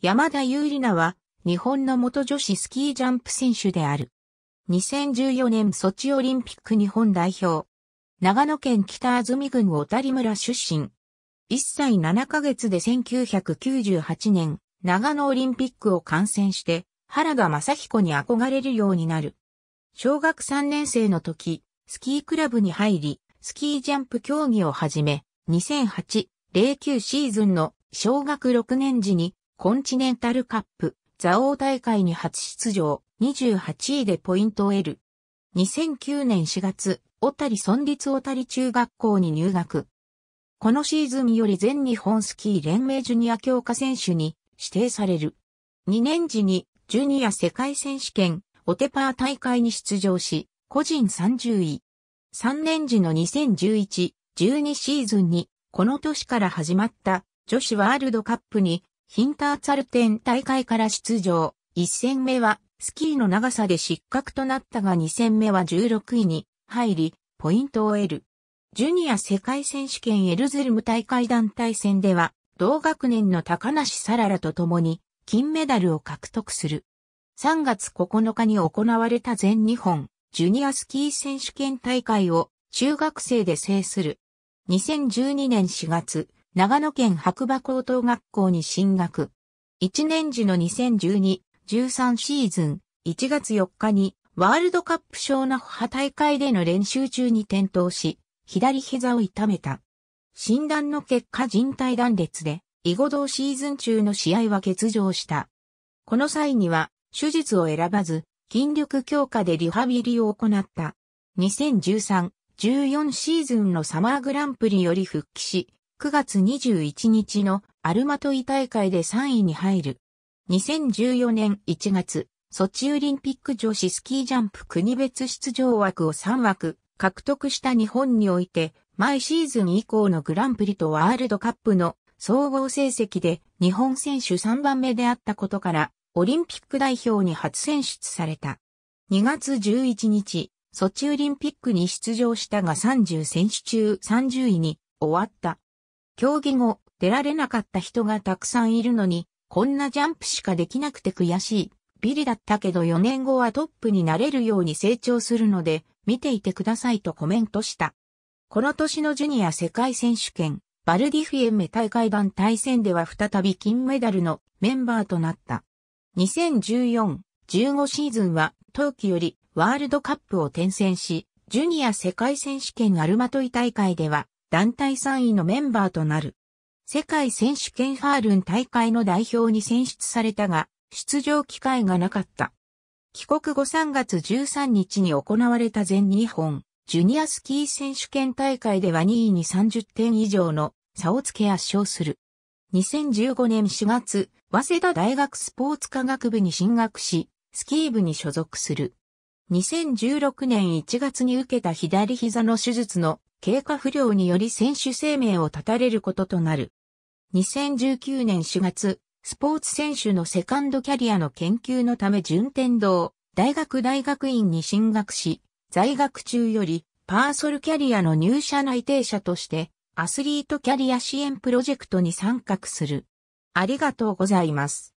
山田優里奈は、日本の元女子スキージャンプ選手である。2014年ソチオリンピック日本代表。長野県北安住郡小谷村出身。1歳7ヶ月で1998年、長野オリンピックを観戦して、原田正彦に憧れるようになる。小学3年生の時、スキークラブに入り、スキージャンプ競技を始め、2008、09シーズンの小学6年時にコンチネンタルカップ、ザオー大会に初出場、28位でポイントを得る。2009年4月、小谷村立小谷中学校に入学。このシーズンより全日本スキー連盟ジュニア強化選手に指定される。2年時にジュニア世界選手権オテパー大会に出場し、個人30位。3年時の2011、12シーズンに、この年から始まった女子ワールドカップにヒンターツァルテン大会から出場。1戦目はスキーの長さで失格となったが2戦目は16位に入り、ポイントを得る。ジュニア世界選手権エルゼルム大会団体戦では、同学年の高梨サララと共に金メダルを獲得する。3月9日に行われた全日本ジュニアスキー選手権大会を中学生で制する。2012年4月、長野県白馬高等学校に進学。1年時の2012、13シーズン、1月4日に、ワールドカップ小那覇大会での練習中に転倒し、左膝を痛めた。診断の結果人体断裂で、囲碁同シーズン中の試合は欠場した。この際には、手術を選ばず、筋力強化でリハビリを行った。2013-14シーズンのサマーグランプリより復帰し、9月21日のアルマトイ大会で3位に入る。2014年1月、ソチオリンピック女子スキージャンプ国別出場枠を3枠獲得した日本において、毎シーズン以降のグランプリとワールドカップの総合成績で日本選手3番目であったことから、オリンピック代表に初選出された。2月11日、ソチオリンピックに出場したが30選手中30位に終わった。競技後、出られなかった人がたくさんいるのに、こんなジャンプしかできなくて悔しい。ビリだったけど4年後はトップになれるように成長するので、見ていてくださいとコメントした。この年のジュニア世界選手権、バルディフィエメ大会団対戦では再び金メダルのメンバーとなった。2014-15シーズンは、冬季よりワールドカップを転戦し、ジュニア世界選手権アルマトイ大会では団体3位のメンバーとなる。世界選手権ハールン大会の代表に選出されたが、出場機会がなかった。帰国後3月13日に行われた全日本ジュニアスキー選手権大会では2位に30点以上の差をつけ圧勝する。2015年4月、早稲田大学スポーツ科学部に進学し、スキー部に所属する。2016年1月に受けた左膝の手術の経過不良により選手生命を絶たれることとなる。2019年4月、スポーツ選手のセカンドキャリアの研究のため順天堂、大学大学院に進学し、在学中よりパーソルキャリアの入社内定者としてアスリートキャリア支援プロジェクトに参画する。ありがとうございます。